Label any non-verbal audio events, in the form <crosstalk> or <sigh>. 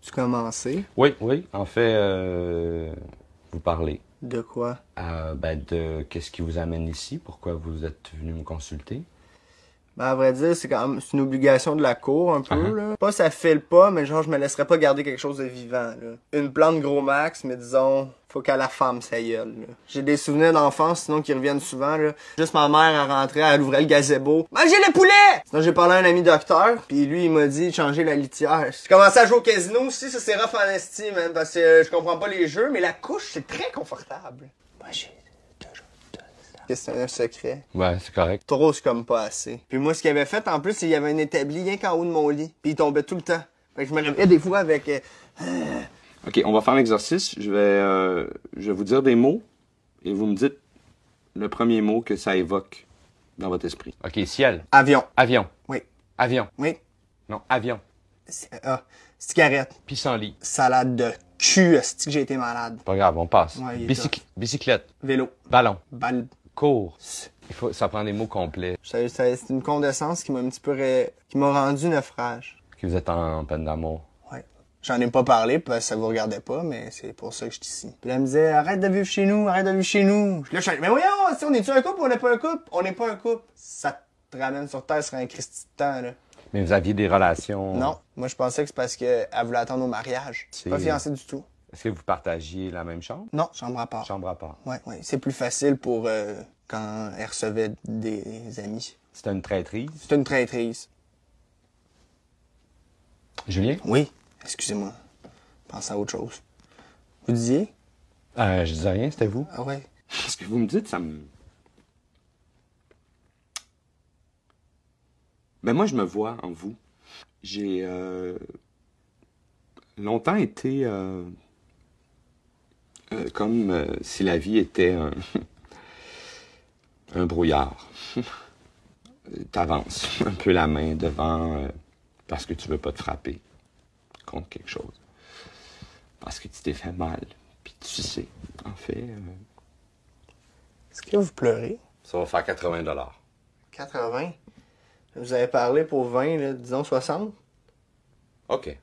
tu commences? Oui, oui. En fait, euh, vous parlez. De quoi? Euh, ben, de qu'est-ce qui vous amène ici, pourquoi vous êtes venu me consulter. Ben, à vrai dire, c'est quand même une obligation de la cour un peu. Uh-huh. là. Pas ça fait le pas, mais genre je me laisserais pas garder quelque chose de vivant. Là. Une plante gros max, mais disons, faut qu'à la femme ça là. J'ai des souvenirs d'enfance, sinon qui reviennent souvent. Là. Juste ma mère à rentrer, elle ouvrait le gazebo. Manger le poulet! Sinon j'ai parlé à un ami docteur, puis lui il m'a dit de changer la litière. J'ai commencé à jouer au casino aussi, ça c'est rough en estime, hein, parce que euh, je comprends pas les jeux, mais la couche c'est très confortable. Moi que c'est un secret. Ouais, c'est correct. Trop, c'est comme pas assez. Puis moi, ce qu'il avait fait, en plus, il y avait un établi rien qu'en haut de mon lit. Puis il tombait tout le temps. Fait que je me réveillais des fois avec... Euh, ah. OK, on va faire l'exercice. Je vais, euh, je vais vous dire des mots et vous me dites le premier mot que ça évoque dans votre esprit. OK, ciel. Avion. Avion. Oui. Avion. Oui. Non, avion. Ah, cigarette. lit. Salade de cul, que j'ai été malade? Pas grave, on passe. Bicyclette. Vélo. Ballon. Ballon. Il faut, ça prend des mots complets. C'est une condescence qui m'a un petit peu qui m'a rendu naufrage. Que vous êtes en, peine d'amour. Ouais. J'en ai pas parlé parce que ça vous regardait pas, mais c'est pour ça que je suis ici. Puis elle me disait arrête de vivre chez nous, arrête de vivre chez nous. Là, je suis mais voyons, si on est-tu un couple ou on n'est pas un couple? On n'est pas un couple. Ça te ramène sur terre, ce serait un christie de temps, là. Mais vous aviez des relations. Non. Moi, je pensais que c'est parce qu'elle voulait attendre au mariage. pas fiancée du tout. Est-ce que vous partagiez la même chambre? Non, chambre à part. Chambre à part. Oui, ouais. c'est plus facile pour euh, quand elle recevait des amis. C'est une traîtrise? C'est une traîtrise. Julien? Oui, excusez-moi. Pense à autre chose. Vous disiez? Euh, je disais rien, c'était vous. Ah ouais. Ce que vous me dites, ça me. Ben moi, je me vois en vous. J'ai euh, longtemps été comme euh, si la vie était un, <laughs> brouillard brouillard. <laughs> T'avances un peu la main devant euh, parce que tu veux pas te frapper contre quelque chose. Parce que tu t'es fait mal. Puis tu sais, en fait. Euh, Est-ce que vous pleurez? Ça va faire 80 dollars. 80? Vous avez parlé pour 20, disons 60? OK.